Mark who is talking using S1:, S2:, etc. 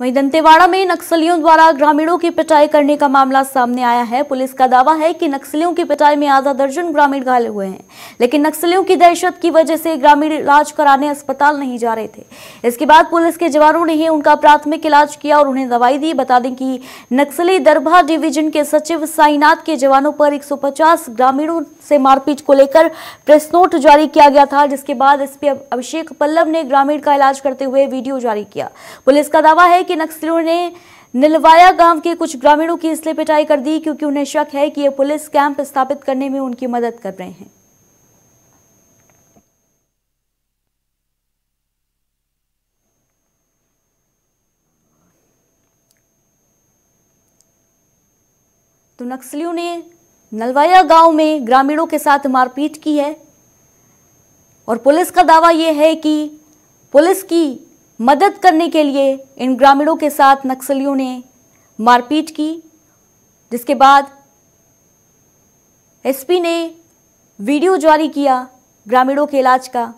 S1: वहीं दंतेवाड़ा में नक्सलियों द्वारा ग्रामीणों की पिटाई करने का मामला सामने आया है पुलिस का दावा है कि नक्सलियों की पिटाई में आधा दर्जन ग्रामीण घायल हुए हैं लेकिन नक्सलियों की दहशत की वजह से ग्रामीण इलाज कराने अस्पताल नहीं जा रहे थे इसके बाद पुलिस के जवानों ने ही उनका प्राथमिक इलाज किया और उन्हें दवाई दी बता दें कि नक्सली दरभा डिवीजन के सचिव साईनाथ के जवानों पर एक ग्रामीणों से मारपीट को लेकर प्रेस नोट जारी किया गया था जिसके बाद एसपी अभिषेक पल्लव ने ग्रामीण का इलाज करते हुए वीडियो जारी किया पुलिस का दावा है कि नक्सलियों ने निलवाया गांव के कुछ ग्रामीणों की इसलिए पिटाई कर दी क्योंकि उन्हें शक है कि ये पुलिस कैंप स्थापित करने में उनकी मदद कर रहे हैं तो नक्सलियों ने नलवाया गांव में ग्रामीणों के साथ मारपीट की है और पुलिस का दावा यह है कि पुलिस की मदद करने के लिए इन ग्रामीणों के साथ नक्सलियों ने मारपीट की जिसके बाद एसपी ने वीडियो जारी किया ग्रामीणों के इलाज का